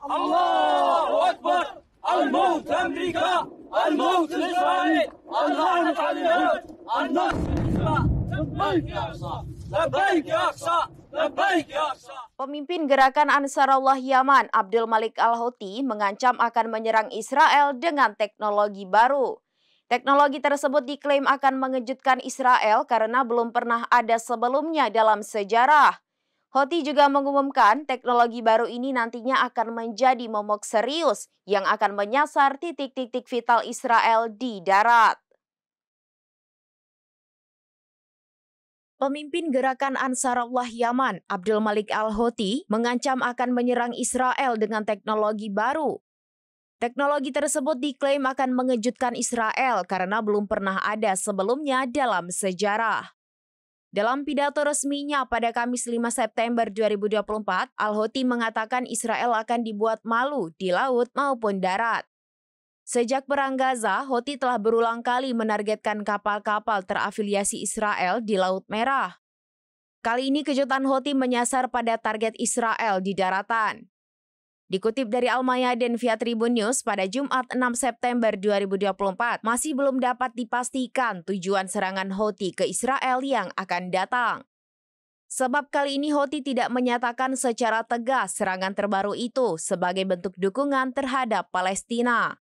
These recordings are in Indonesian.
الله أكبر الموت أمريكا الموت الله النصر لبيك يا أقصى لبيك يا أقصى Pemimpin gerakan Ansarullah Yaman, Abdul Malik Al-Houthi, mengancam akan menyerang Israel dengan teknologi baru. Teknologi tersebut diklaim akan mengejutkan Israel karena belum pernah ada sebelumnya dalam sejarah. Hoti juga mengumumkan teknologi baru ini nantinya akan menjadi momok serius yang akan menyasar titik-titik vital Israel di darat. Pemimpin gerakan Ansarullah Yaman, Abdul Malik al hoti mengancam akan menyerang Israel dengan teknologi baru. Teknologi tersebut diklaim akan mengejutkan Israel karena belum pernah ada sebelumnya dalam sejarah. Dalam pidato resminya pada Kamis 5 September 2024, Al-Houthi mengatakan Israel akan dibuat malu di laut maupun darat. Sejak Perang Gaza, Houthi telah berulang kali menargetkan kapal-kapal terafiliasi Israel di Laut Merah. Kali ini kejutan Houthi menyasar pada target Israel di daratan. Dikutip dari Almayadin via Tribun News pada Jumat 6 September 2024, masih belum dapat dipastikan tujuan serangan Houthi ke Israel yang akan datang. Sebab kali ini Houthi tidak menyatakan secara tegas serangan terbaru itu sebagai bentuk dukungan terhadap Palestina.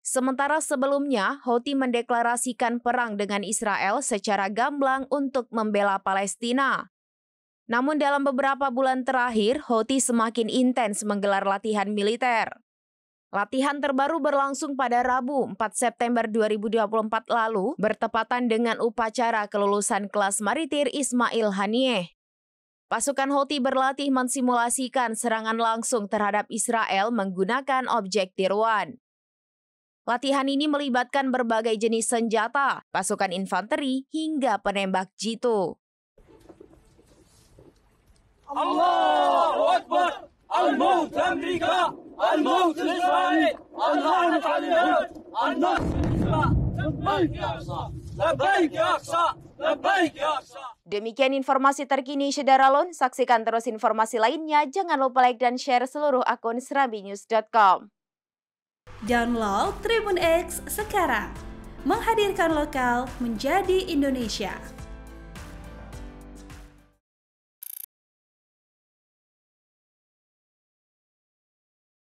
Sementara sebelumnya, Houthi mendeklarasikan perang dengan Israel secara gamblang untuk membela Palestina. Namun dalam beberapa bulan terakhir, Houthi semakin intens menggelar latihan militer. Latihan terbaru berlangsung pada Rabu 4 September 2024 lalu bertepatan dengan upacara kelulusan kelas maritir Ismail Haniyeh. Pasukan Houthi berlatih mensimulasikan serangan langsung terhadap Israel menggunakan objek tiruan. Latihan ini melibatkan berbagai jenis senjata, pasukan infanteri, hingga penembak jitu. الله اكبر الموت امريكا الموت لإسرائيل الله على النصر للإسرائيل لبيك يا اقصى لبيك يا اقصى لبيك يا اقصى Demikian informasi terkini Syedaralon. Saksikan terus informasi lainnya. Jangan lupa like dan share seluruh akun serabinews.com. Download Tribun X sekarang. Menghadirkan lokal menjadi Indonesia.